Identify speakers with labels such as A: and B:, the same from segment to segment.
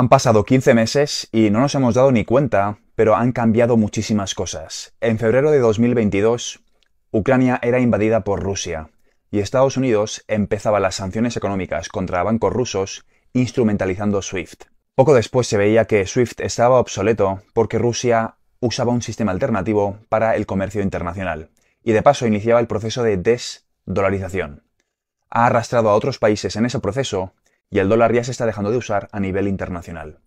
A: Han pasado 15 meses y no nos hemos dado ni cuenta, pero han cambiado muchísimas cosas. En febrero de 2022, Ucrania era invadida por Rusia y Estados Unidos empezaba las sanciones económicas contra bancos rusos instrumentalizando SWIFT. Poco después se veía que SWIFT estaba obsoleto porque Rusia usaba un sistema alternativo para el comercio internacional y de paso iniciaba el proceso de desdolarización. Ha arrastrado a otros países en ese proceso y el dólar ya se está dejando de usar a nivel internacional.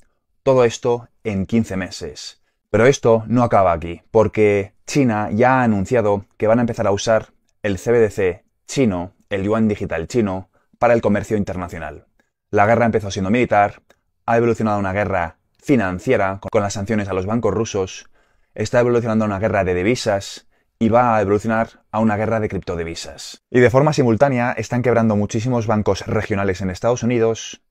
A: Todo esto en 15 meses. Pero esto no acaba aquí, porque China ya ha anunciado que van a empezar a usar el CBDC chino, el yuan digital chino, para el comercio internacional. La guerra empezó siendo militar, ha evolucionado a una guerra financiera con las sanciones a los bancos rusos, está evolucionando a una guerra de divisas, y va a evolucionar a una guerra de criptodivisas. Y de forma simultánea están quebrando muchísimos bancos regionales en Estados Unidos,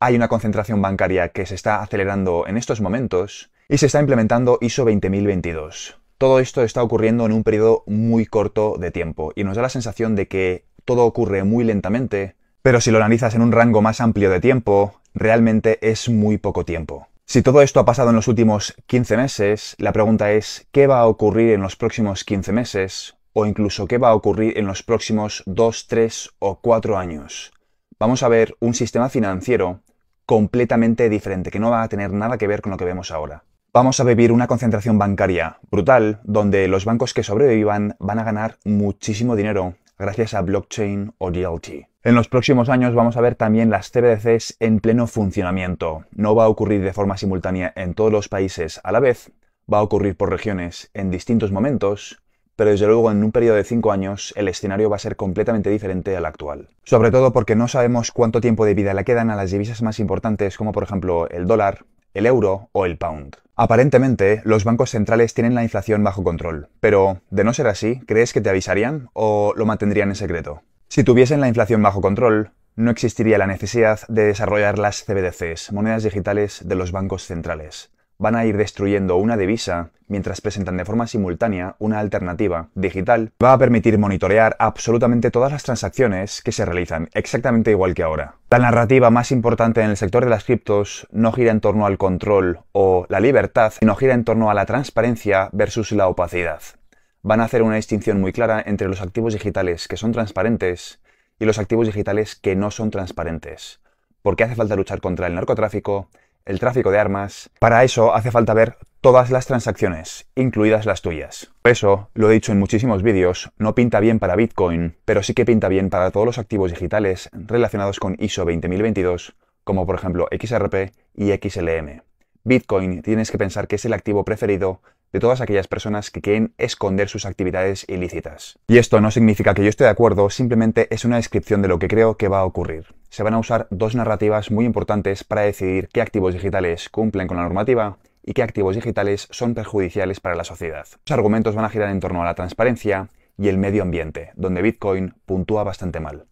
A: hay una concentración bancaria que se está acelerando en estos momentos y se está implementando ISO 20022. Todo esto está ocurriendo en un periodo muy corto de tiempo y nos da la sensación de que todo ocurre muy lentamente, pero si lo analizas en un rango más amplio de tiempo, realmente es muy poco tiempo. Si todo esto ha pasado en los últimos 15 meses, la pregunta es ¿qué va a ocurrir en los próximos 15 meses? O incluso ¿qué va a ocurrir en los próximos 2, 3 o 4 años? Vamos a ver un sistema financiero completamente diferente, que no va a tener nada que ver con lo que vemos ahora. Vamos a vivir una concentración bancaria brutal, donde los bancos que sobrevivan van a ganar muchísimo dinero gracias a blockchain o DLT. En los próximos años vamos a ver también las CBDCs en pleno funcionamiento. No va a ocurrir de forma simultánea en todos los países a la vez, va a ocurrir por regiones en distintos momentos, pero desde luego en un periodo de 5 años el escenario va a ser completamente diferente al actual. Sobre todo porque no sabemos cuánto tiempo de vida le quedan a las divisas más importantes como por ejemplo el dólar, el euro o el pound. Aparentemente, los bancos centrales tienen la inflación bajo control, pero, de no ser así, ¿crees que te avisarían o lo mantendrían en secreto? Si tuviesen la inflación bajo control, no existiría la necesidad de desarrollar las CBDCs, monedas digitales de los bancos centrales van a ir destruyendo una divisa mientras presentan de forma simultánea una alternativa digital, va a permitir monitorear absolutamente todas las transacciones que se realizan, exactamente igual que ahora. La narrativa más importante en el sector de las criptos no gira en torno al control o la libertad, sino gira en torno a la transparencia versus la opacidad. Van a hacer una distinción muy clara entre los activos digitales que son transparentes y los activos digitales que no son transparentes, porque hace falta luchar contra el narcotráfico el tráfico de armas, para eso hace falta ver todas las transacciones, incluidas las tuyas. Eso, lo he dicho en muchísimos vídeos, no pinta bien para Bitcoin, pero sí que pinta bien para todos los activos digitales relacionados con ISO 20022, como por ejemplo XRP y XLM. Bitcoin tienes que pensar que es el activo preferido de todas aquellas personas que quieren esconder sus actividades ilícitas. Y esto no significa que yo esté de acuerdo, simplemente es una descripción de lo que creo que va a ocurrir. Se van a usar dos narrativas muy importantes para decidir qué activos digitales cumplen con la normativa y qué activos digitales son perjudiciales para la sociedad. Los argumentos van a girar en torno a la transparencia y el medio ambiente, donde Bitcoin puntúa bastante mal.